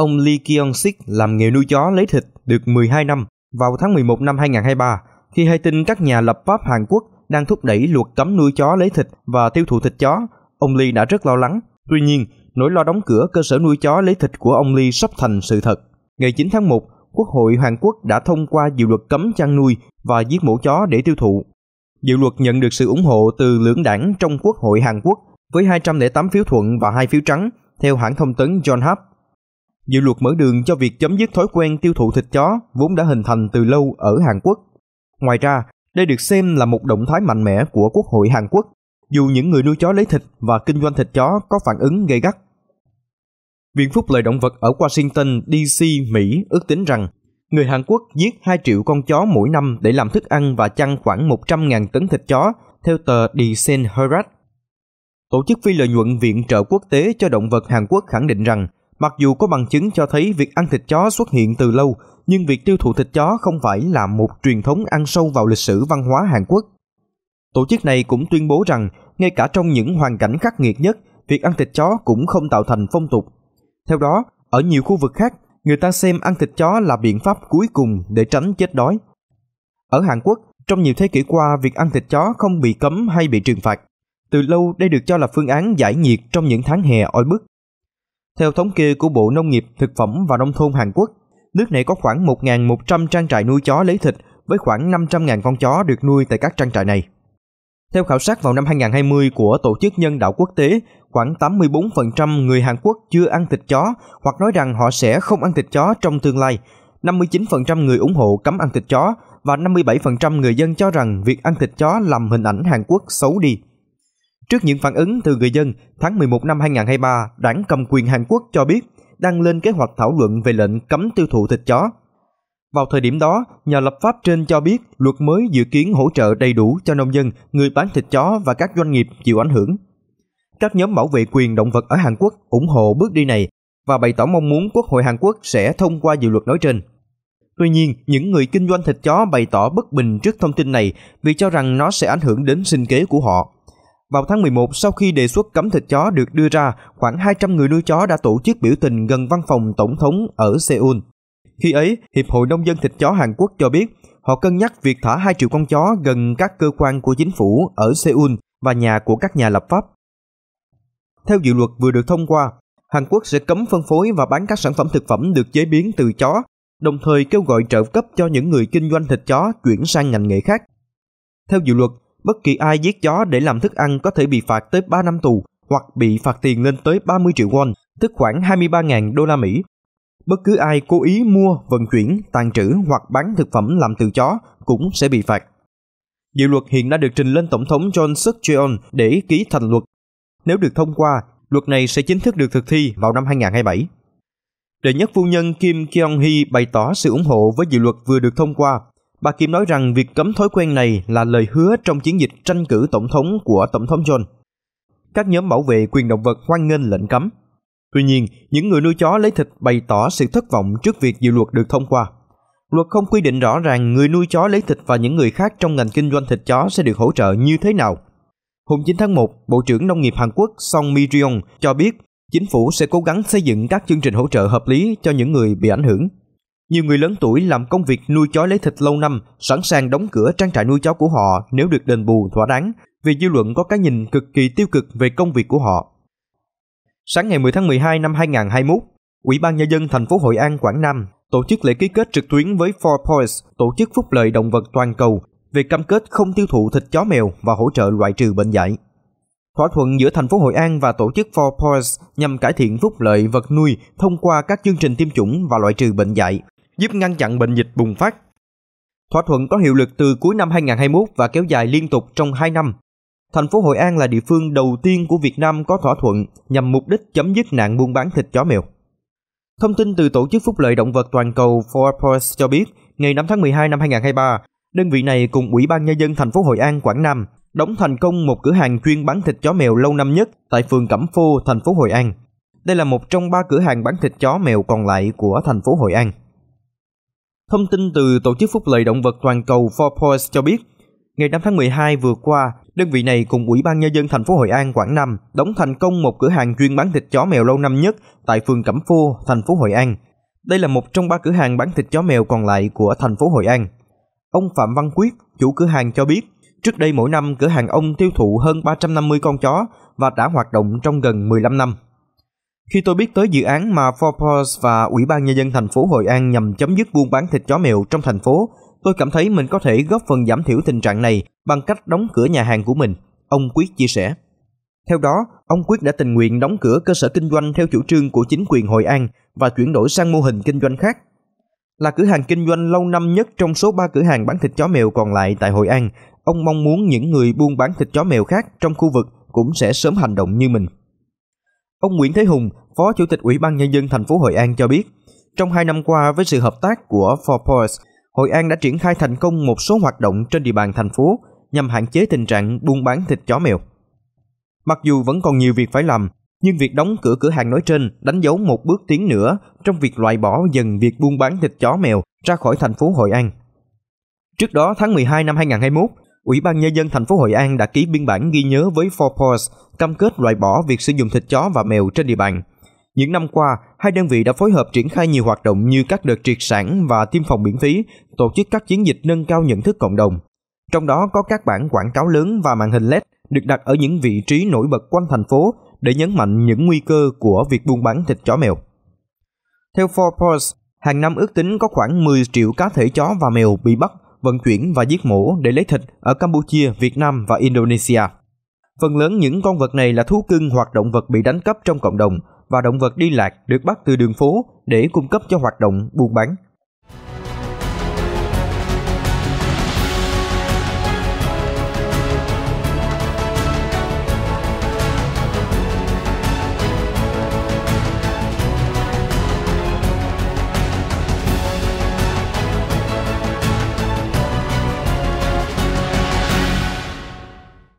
Ông Lee Kyung Sik làm nghề nuôi chó lấy thịt được 12 năm vào tháng 11 năm 2023 khi hay tin các nhà lập pháp Hàn Quốc đang thúc đẩy luật cấm nuôi chó lấy thịt và tiêu thụ thịt chó, ông Lee đã rất lo lắng. Tuy nhiên, nỗi lo đóng cửa cơ sở nuôi chó lấy thịt của ông Lee sắp thành sự thật. Ngày 9 tháng 1, Quốc hội Hàn Quốc đã thông qua dự luật cấm chăn nuôi và giết mổ chó để tiêu thụ. Dự luật nhận được sự ủng hộ từ lưỡng đảng trong Quốc hội Hàn Quốc với 208 phiếu thuận và 2 phiếu trắng, theo hãng thông tấn John Hap dự luật mở đường cho việc chấm dứt thói quen tiêu thụ thịt chó vốn đã hình thành từ lâu ở Hàn Quốc. Ngoài ra, đây được xem là một động thái mạnh mẽ của Quốc hội Hàn Quốc, dù những người nuôi chó lấy thịt và kinh doanh thịt chó có phản ứng gây gắt. Viện Phúc lợi động vật ở Washington, D.C., Mỹ ước tính rằng người Hàn Quốc giết 2 triệu con chó mỗi năm để làm thức ăn và chăn khoảng 100.000 tấn thịt chó, theo tờ The Senherad. Tổ chức phi lợi nhuận viện trợ quốc tế cho động vật Hàn Quốc khẳng định rằng Mặc dù có bằng chứng cho thấy việc ăn thịt chó xuất hiện từ lâu, nhưng việc tiêu thụ thịt chó không phải là một truyền thống ăn sâu vào lịch sử văn hóa Hàn Quốc. Tổ chức này cũng tuyên bố rằng, ngay cả trong những hoàn cảnh khắc nghiệt nhất, việc ăn thịt chó cũng không tạo thành phong tục. Theo đó, ở nhiều khu vực khác, người ta xem ăn thịt chó là biện pháp cuối cùng để tránh chết đói. Ở Hàn Quốc, trong nhiều thế kỷ qua, việc ăn thịt chó không bị cấm hay bị trừng phạt. Từ lâu đây được cho là phương án giải nhiệt trong những tháng hè oi bức. Theo thống kê của Bộ Nông nghiệp, Thực phẩm và Nông thôn Hàn Quốc, nước này có khoảng 1.100 trang trại nuôi chó lấy thịt với khoảng 500.000 con chó được nuôi tại các trang trại này. Theo khảo sát vào năm 2020 của Tổ chức Nhân đạo Quốc tế, khoảng 84% người Hàn Quốc chưa ăn thịt chó hoặc nói rằng họ sẽ không ăn thịt chó trong tương lai. 59% người ủng hộ cấm ăn thịt chó và 57% người dân cho rằng việc ăn thịt chó làm hình ảnh Hàn Quốc xấu đi. Trước những phản ứng từ người dân, tháng 11 năm 2023, đảng cầm quyền Hàn Quốc cho biết đang lên kế hoạch thảo luận về lệnh cấm tiêu thụ thịt chó. Vào thời điểm đó, nhà lập pháp trên cho biết luật mới dự kiến hỗ trợ đầy đủ cho nông dân, người bán thịt chó và các doanh nghiệp chịu ảnh hưởng. Các nhóm bảo vệ quyền động vật ở Hàn Quốc ủng hộ bước đi này và bày tỏ mong muốn Quốc hội Hàn Quốc sẽ thông qua dự luật nói trên. Tuy nhiên, những người kinh doanh thịt chó bày tỏ bất bình trước thông tin này vì cho rằng nó sẽ ảnh hưởng đến sinh kế của họ. Vào tháng 11, sau khi đề xuất cấm thịt chó được đưa ra, khoảng 200 người nuôi chó đã tổ chức biểu tình gần văn phòng tổng thống ở Seoul. Khi ấy, Hiệp hội Nông dân thịt chó Hàn Quốc cho biết họ cân nhắc việc thả 2 triệu con chó gần các cơ quan của chính phủ ở Seoul và nhà của các nhà lập pháp. Theo dự luật vừa được thông qua, Hàn Quốc sẽ cấm phân phối và bán các sản phẩm thực phẩm được chế biến từ chó, đồng thời kêu gọi trợ cấp cho những người kinh doanh thịt chó chuyển sang ngành nghề khác. Theo dự luật, Bất kỳ ai giết chó để làm thức ăn có thể bị phạt tới 3 năm tù hoặc bị phạt tiền lên tới 30 triệu won, tức khoảng 23.000 đô la Mỹ. Bất cứ ai cố ý mua, vận chuyển, tàn trữ hoặc bán thực phẩm làm từ chó cũng sẽ bị phạt. Dự luật hiện đã được trình lên Tổng thống John Suk Cheol để ký thành luật. Nếu được thông qua, luật này sẽ chính thức được thực thi vào năm 2027. Đệ nhất phu nhân Kim Kyung Hee bày tỏ sự ủng hộ với dự luật vừa được thông qua Bà Kim nói rằng việc cấm thói quen này là lời hứa trong chiến dịch tranh cử tổng thống của Tổng thống John. Các nhóm bảo vệ quyền động vật hoan nghênh lệnh cấm. Tuy nhiên, những người nuôi chó lấy thịt bày tỏ sự thất vọng trước việc dự luật được thông qua. Luật không quy định rõ ràng người nuôi chó lấy thịt và những người khác trong ngành kinh doanh thịt chó sẽ được hỗ trợ như thế nào. Hôm 9 tháng 1, Bộ trưởng Nông nghiệp Hàn Quốc Song Mi cho biết chính phủ sẽ cố gắng xây dựng các chương trình hỗ trợ hợp lý cho những người bị ảnh hưởng. Nhiều người lớn tuổi làm công việc nuôi chó lấy thịt lâu năm, sẵn sàng đóng cửa trang trại nuôi chó của họ nếu được đền bù thỏa đáng, vì dư luận có cái nhìn cực kỳ tiêu cực về công việc của họ. Sáng ngày 10 tháng 12 năm 2021, Ủy ban nhân dân thành phố Hội An, Quảng Nam tổ chức lễ ký kết trực tuyến với Four Points, tổ chức phúc lợi động vật toàn cầu về cam kết không tiêu thụ thịt chó mèo và hỗ trợ loại trừ bệnh dạy. Thỏa thuận giữa thành phố Hội An và tổ chức Four Points nhằm cải thiện phúc lợi vật nuôi thông qua các chương trình tiêm chủng và loại trừ bệnh dạy, giúp ngăn chặn bệnh dịch bùng phát. Thỏa thuận có hiệu lực từ cuối năm 2021 và kéo dài liên tục trong 2 năm. Thành phố Hội An là địa phương đầu tiên của Việt Nam có thỏa thuận nhằm mục đích chấm dứt nạn buôn bán thịt chó mèo. Thông tin từ Tổ chức Phúc lợi Động vật Toàn cầu Forpost cho biết, ngày 5 tháng 12 năm 2023, đơn vị này cùng Ủy ban Nhân dân thành phố Hội An, Quảng Nam đóng thành công một cửa hàng chuyên bán thịt chó mèo lâu năm nhất tại phường Cẩm Phô, thành phố Hội An. Đây là một trong ba cửa hàng bán thịt chó mèo còn lại của thành phố Hội An. Thông tin từ Tổ chức Phúc lợi Động vật Toàn cầu Four Forpoise cho biết, ngày 5 tháng 12 vừa qua, đơn vị này cùng Ủy ban Nhân dân thành phố Hội An, Quảng Nam đóng thành công một cửa hàng chuyên bán thịt chó mèo lâu năm nhất tại phường Cẩm Phô, thành phố Hội An. Đây là một trong ba cửa hàng bán thịt chó mèo còn lại của thành phố Hội An. Ông Phạm Văn Quyết, chủ cửa hàng cho biết, trước đây mỗi năm cửa hàng ông tiêu thụ hơn 350 con chó và đã hoạt động trong gần 15 năm. Khi tôi biết tới dự án mà Forpos và Ủy ban Nhân dân thành phố Hội An nhằm chấm dứt buôn bán thịt chó mèo trong thành phố, tôi cảm thấy mình có thể góp phần giảm thiểu tình trạng này bằng cách đóng cửa nhà hàng của mình, ông Quyết chia sẻ. Theo đó, ông Quyết đã tình nguyện đóng cửa cơ sở kinh doanh theo chủ trương của chính quyền Hội An và chuyển đổi sang mô hình kinh doanh khác. Là cửa hàng kinh doanh lâu năm nhất trong số 3 cửa hàng bán thịt chó mèo còn lại tại Hội An, ông mong muốn những người buôn bán thịt chó mèo khác trong khu vực cũng sẽ sớm hành động như mình. Ông Nguyễn Thế Hùng, Phó Chủ tịch Ủy ban Nhân dân thành phố Hội An cho biết, trong hai năm qua với sự hợp tác của Forpoints, Hội An đã triển khai thành công một số hoạt động trên địa bàn thành phố nhằm hạn chế tình trạng buôn bán thịt chó mèo. Mặc dù vẫn còn nhiều việc phải làm, nhưng việc đóng cửa cửa hàng nói trên đánh dấu một bước tiến nữa trong việc loại bỏ dần việc buôn bán thịt chó mèo ra khỏi thành phố Hội An. Trước đó tháng 12 năm 2021, Ủy ban nhân dân thành phố Hội An đã ký biên bản ghi nhớ với Four Paws cam kết loại bỏ việc sử dụng thịt chó và mèo trên địa bàn. Những năm qua, hai đơn vị đã phối hợp triển khai nhiều hoạt động như các đợt triệt sản và tiêm phòng miễn phí, tổ chức các chiến dịch nâng cao nhận thức cộng đồng. Trong đó có các bản quảng cáo lớn và màn hình LED được đặt ở những vị trí nổi bật quanh thành phố để nhấn mạnh những nguy cơ của việc buôn bán thịt chó mèo. Theo Forbes, hàng năm ước tính có khoảng 10 triệu cá thể chó và mèo bị bắt, vận chuyển và giết mổ để lấy thịt ở Campuchia, Việt Nam và Indonesia. Phần lớn những con vật này là thú cưng hoặc động vật bị đánh cắp trong cộng đồng, và động vật đi lạc được bắt từ đường phố để cung cấp cho hoạt động buôn bán